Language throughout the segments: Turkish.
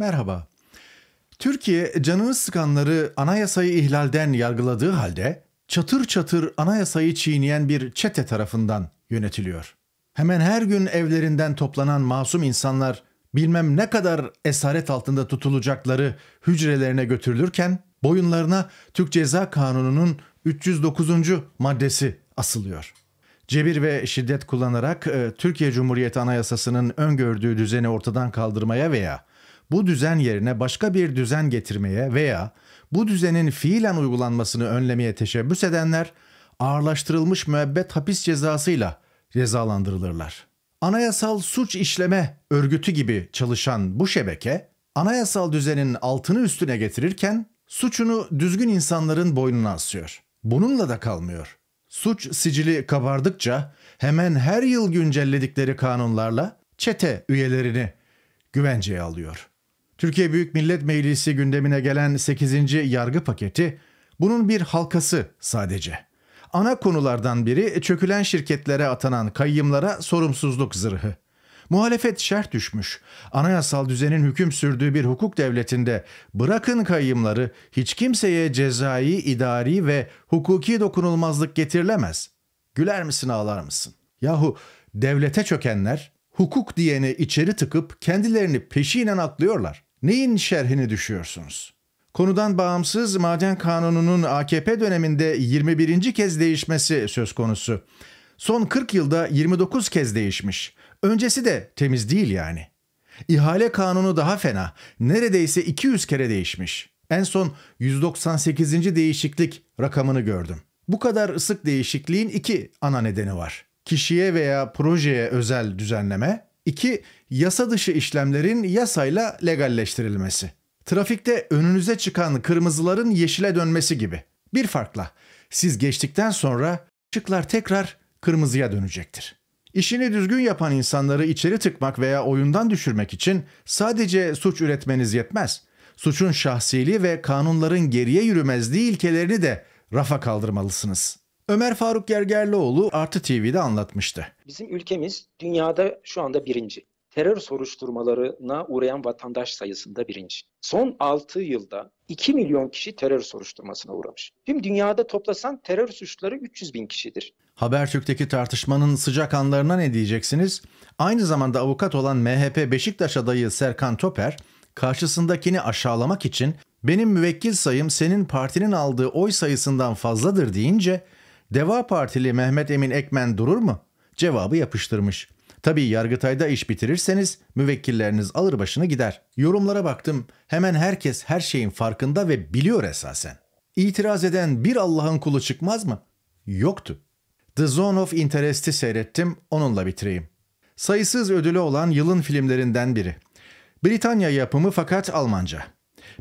Merhaba. Türkiye canını sıkanları anayasayı ihlalden yargıladığı halde çatır çatır anayasayı çiğneyen bir çete tarafından yönetiliyor. Hemen her gün evlerinden toplanan masum insanlar bilmem ne kadar esaret altında tutulacakları hücrelerine götürülürken boyunlarına Türk Ceza Kanunu'nun 309. maddesi asılıyor. Cebir ve şiddet kullanarak e, Türkiye Cumhuriyeti Anayasası'nın öngördüğü düzeni ortadan kaldırmaya veya bu düzen yerine başka bir düzen getirmeye veya bu düzenin fiilen uygulanmasını önlemeye teşebbüs edenler ağırlaştırılmış müebbet hapis cezasıyla cezalandırılırlar. Anayasal suç işleme örgütü gibi çalışan bu şebeke anayasal düzenin altını üstüne getirirken suçunu düzgün insanların boynuna asıyor. Bununla da kalmıyor. Suç sicili kabardıkça hemen her yıl güncelledikleri kanunlarla çete üyelerini güvenceye alıyor. Türkiye Büyük Millet Meclisi gündemine gelen 8. yargı paketi bunun bir halkası sadece. Ana konulardan biri çökülen şirketlere atanan kayyımlara sorumsuzluk zırhı. Muhalefet şerh düşmüş. Anayasal düzenin hüküm sürdüğü bir hukuk devletinde bırakın kayyımları hiç kimseye cezai, idari ve hukuki dokunulmazlık getirilemez. Güler misin ağlar mısın? Yahu devlete çökenler hukuk diyeni içeri tıkıp kendilerini peşinen atlıyorlar. Neyin şerhini düşüyorsunuz? Konudan bağımsız maden kanununun AKP döneminde 21. kez değişmesi söz konusu. Son 40 yılda 29 kez değişmiş. Öncesi de temiz değil yani. İhale kanunu daha fena. Neredeyse 200 kere değişmiş. En son 198. değişiklik rakamını gördüm. Bu kadar sık değişikliğin iki ana nedeni var. Kişiye veya projeye özel düzenleme 2. Yasa dışı işlemlerin yasayla legalleştirilmesi. Trafikte önünüze çıkan kırmızıların yeşile dönmesi gibi. Bir farkla siz geçtikten sonra ışıklar tekrar kırmızıya dönecektir. İşini düzgün yapan insanları içeri tıkmak veya oyundan düşürmek için sadece suç üretmeniz yetmez. Suçun şahsiliği ve kanunların geriye yürümezliği ilkelerini de rafa kaldırmalısınız. Ömer Faruk Gergerlioğlu Artı TV'de anlatmıştı. Bizim ülkemiz dünyada şu anda birinci. Terör soruşturmalarına uğrayan vatandaş sayısında birinci. Son 6 yılda 2 milyon kişi terör soruşturmasına uğramış. Tüm dünyada toplasan terör suçları 300 bin kişidir. Habertürk'teki tartışmanın sıcak anlarına ne diyeceksiniz? Aynı zamanda avukat olan MHP Beşiktaş adayı Serkan Toper, karşısındakini aşağılamak için benim müvekkil sayım senin partinin aldığı oy sayısından fazladır deyince Deva Partili Mehmet Emin Ekmen durur mu? Cevabı yapıştırmış. Tabii Yargıtay'da iş bitirirseniz müvekkilleriniz alır başını gider. Yorumlara baktım. Hemen herkes her şeyin farkında ve biliyor esasen. İtiraz eden bir Allah'ın kulu çıkmaz mı? Yoktu. The Zone of Interest'i seyrettim, onunla bitireyim. Sayısız ödülü olan yılın filmlerinden biri. Britanya yapımı fakat Almanca.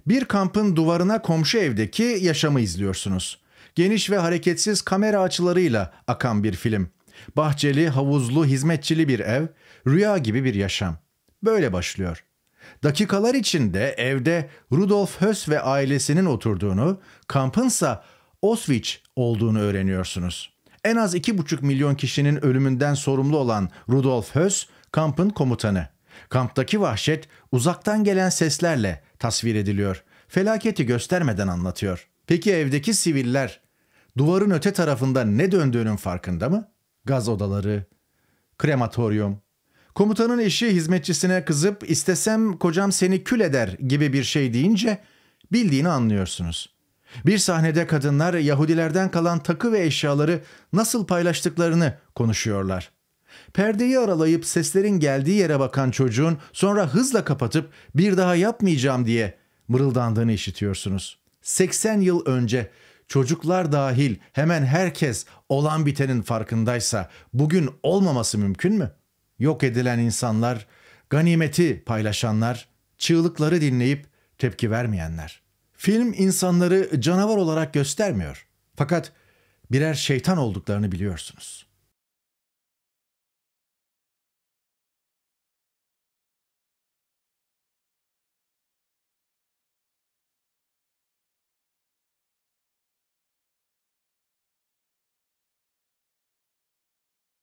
Bir kampın duvarına komşu evdeki yaşamı izliyorsunuz. Geniş ve hareketsiz kamera açılarıyla akan bir film. Bahçeli, havuzlu, hizmetçili bir ev, rüya gibi bir yaşam. Böyle başlıyor. Dakikalar içinde evde Rudolf Höss ve ailesinin oturduğunu, kampınsa Auschwitz olduğunu öğreniyorsunuz. En az 2,5 milyon kişinin ölümünden sorumlu olan Rudolf Höss, kampın komutanı. Kamptaki vahşet uzaktan gelen seslerle tasvir ediliyor. Felaketi göstermeden anlatıyor. Peki evdeki siviller Duvarın öte tarafında ne döndüğünün farkında mı? Gaz odaları, krematoryum. Komutanın eşi hizmetçisine kızıp istesem kocam seni kül eder gibi bir şey deyince bildiğini anlıyorsunuz. Bir sahnede kadınlar Yahudilerden kalan takı ve eşyaları nasıl paylaştıklarını konuşuyorlar. Perdeyi aralayıp seslerin geldiği yere bakan çocuğun sonra hızla kapatıp bir daha yapmayacağım diye mırıldandığını işitiyorsunuz. 80 yıl önce çocuklar dahil hemen herkes olan bitenin farkındaysa bugün olmaması mümkün mü? Yok edilen insanlar, ganimeti paylaşanlar, çığlıkları dinleyip tepki vermeyenler. Film insanları canavar olarak göstermiyor. Fakat birer şeytan olduklarını biliyorsunuz.